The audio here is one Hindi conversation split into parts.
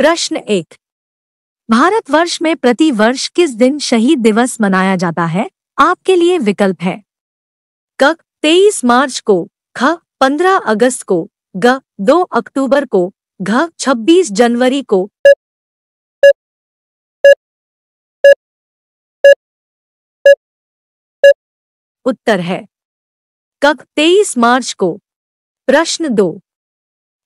प्रश्न एक भारत वर्ष में प्रति वर्ष किस दिन शहीद दिवस मनाया जाता है आपके लिए विकल्प है क तेईस मार्च को ख पंद्रह अगस्त को ग दो अक्टूबर को घ छब्बीस जनवरी को उत्तर है कक तेईस मार्च को प्रश्न दो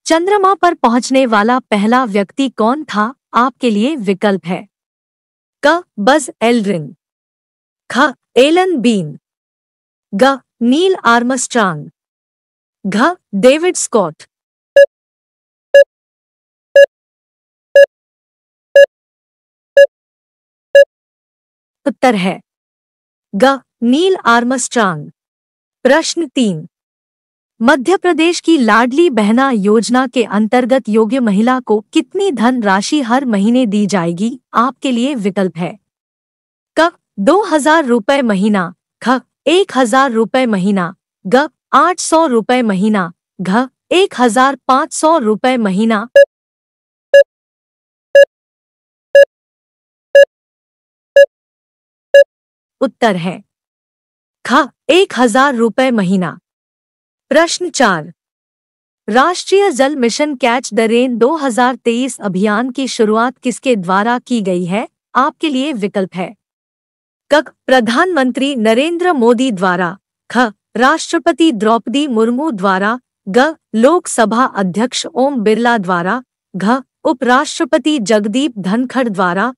चंद्रमा पर पहुंचने वाला पहला व्यक्ति कौन था आपके लिए विकल्प है क बज एल्ड्रिन ख एलन बीन ग नील आर्मस्ट्रांग घ डेविड स्कॉट उत्तर है ग नील आर्मस्ट्रांग प्रश्न तीन मध्य प्रदेश की लाडली बहना योजना के अंतर्गत योग्य महिला को कितनी धन राशि हर महीने दी जाएगी आपके लिए विकल्प है क दो हजार रुपए महीना ख एक हजार रुपए महीना ग आठ सौ रुपए महीना घ एक हजार पाँच सौ रुपए महीना उत्तर है ख एक हजार रुपए महीना प्रश्न चार राष्ट्रीय जल मिशन कैच द रेन 2023 अभियान की शुरुआत किसके द्वारा की गई है आपके लिए विकल्प है कक प्रधानमंत्री नरेंद्र मोदी द्वारा ख राष्ट्रपति द्रौपदी मुर्मू द्वारा ग लोकसभा अध्यक्ष ओम बिरला द्वारा घ उपराष्ट्रपति जगदीप धनखड़ द्वारा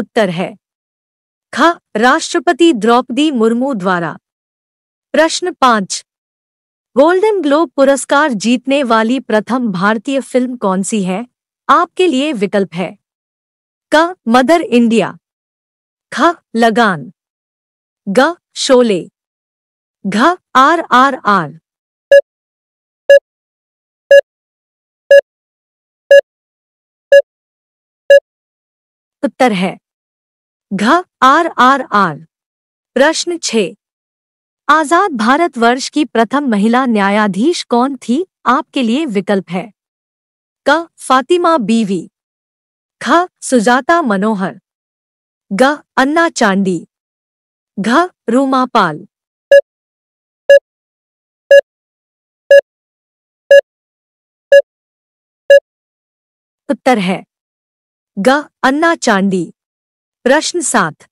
उत्तर है ख राष्ट्रपति द्रौपदी मुर्मू द्वारा प्रश्न पांच गोल्डन ग्लोब पुरस्कार जीतने वाली प्रथम भारतीय फिल्म कौन सी है आपके लिए विकल्प है क मदर इंडिया ख लगान ग शोले घ आर आर आर उत्तर है घ आर आर आर प्रश्न छ आजाद भारत वर्ष की प्रथम महिला न्यायाधीश कौन थी आपके लिए विकल्प है क फातिमा बीवी ख सुजाता मनोहर ग अन्ना चांडी घ रूमापाल उत्तर है ग अन्ना चांडी प्रश्न सात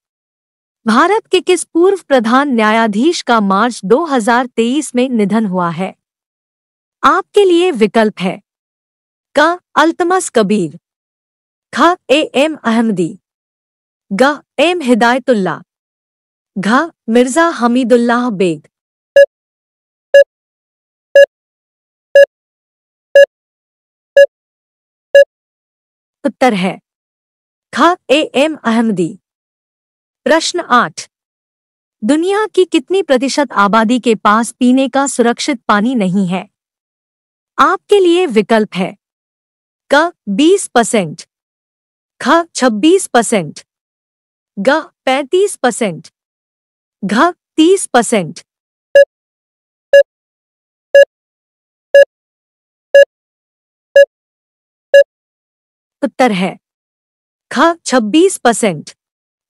भारत के किस पूर्व प्रधान न्यायाधीश का मार्च 2023 में निधन हुआ है आपके लिए विकल्प है क अल्तमस कबीर ख ए एम अहमदी ग एम हिदायतुल्ला घ मिर्जा हमीदुल्लाह बेग उत्तर है खा ए एम अहमदी प्रश्न आठ दुनिया की कितनी प्रतिशत आबादी के पास पीने का सुरक्षित पानी नहीं है आपके लिए विकल्प है क 20 परसेंट ख 26 परसेंट ग 35 परसेंट घ 30 परसेंट उत्तर है ख 26 परसेंट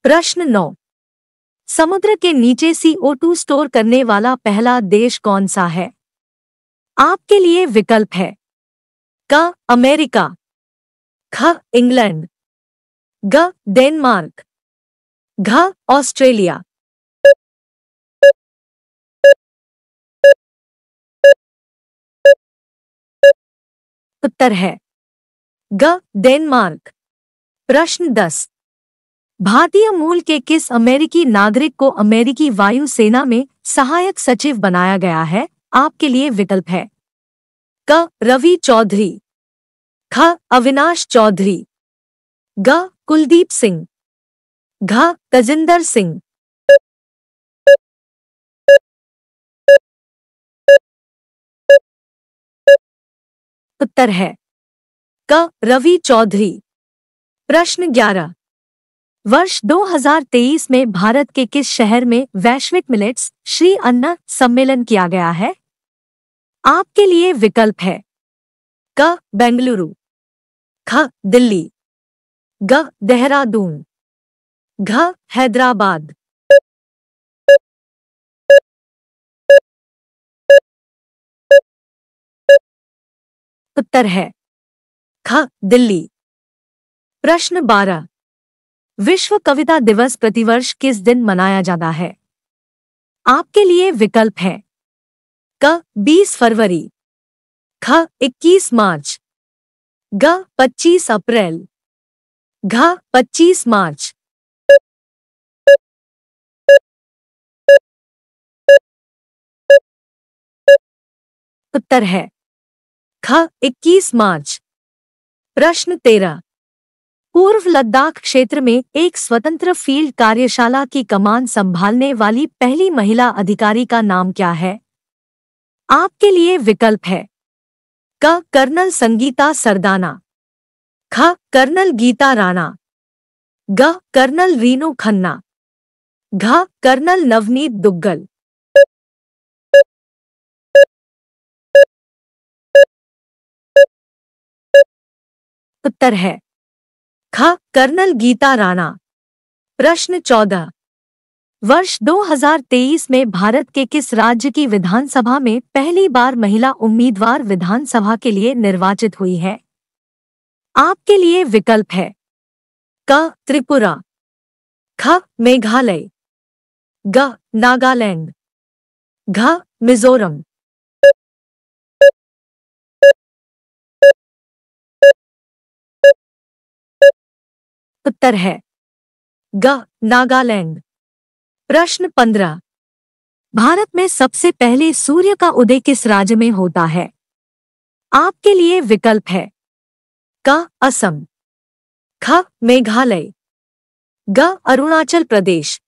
प्रश्न नौ समुद्र के नीचे CO2 स्टोर करने वाला पहला देश कौन सा है आपके लिए विकल्प है क अमेरिका ख इंग्लैंड ग डेनमार्क घ ऑस्ट्रेलिया उत्तर है ग डेनमार्क प्रश्न दस भारतीय मूल के किस अमेरिकी नागरिक को अमेरिकी वायुसेना में सहायक सचिव बनाया गया है आपके लिए विकल्प है क रवि चौधरी ख अविनाश चौधरी ग कुलदीप सिंह घ तजिंदर सिंह उत्तर है क रवि चौधरी प्रश्न 11 वर्ष 2023 में भारत के किस शहर में वैश्विक मिलेट्स श्री अन्ना सम्मेलन किया गया है आपके लिए विकल्प है क बेंगलुरु ख दिल्ली ग देहरादून घ हैदराबाद उत्तर है ख दिल्ली प्रश्न बारह विश्व कविता दिवस प्रतिवर्ष किस दिन मनाया जाता है आपके लिए विकल्प है क 20 फरवरी ख 21 मार्च ग 25 अप्रैल घ 25 मार्च उत्तर है ख 21 मार्च प्रश्न तेरह पूर्व लद्दाख क्षेत्र में एक स्वतंत्र फील्ड कार्यशाला की कमान संभालने वाली पहली महिला अधिकारी का नाम क्या है आपके लिए विकल्प है क कर्नल संगीता सरदाना ख कर्नल गीता राणा ग कर्नल रीनू खन्ना घ कर्नल नवनीत दुग्गल उत्तर है ख कर्नल गीता राणा प्रश्न चौदह वर्ष 2023 में भारत के किस राज्य की विधानसभा में पहली बार महिला उम्मीदवार विधानसभा के लिए निर्वाचित हुई है आपके लिए विकल्प है क त्रिपुरा ख मेघालय ग नागालैंड घ मिजोरम उत्तर है ग नागालैंड प्रश्न पंद्रह भारत में सबसे पहले सूर्य का उदय किस राज्य में होता है आपके लिए विकल्प है क असम ख मेघालय ग अरुणाचल प्रदेश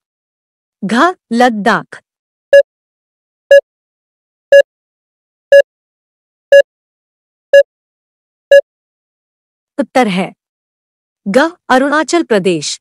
घ लद्दाख उत्तर है ग अरुणाचल प्रदेश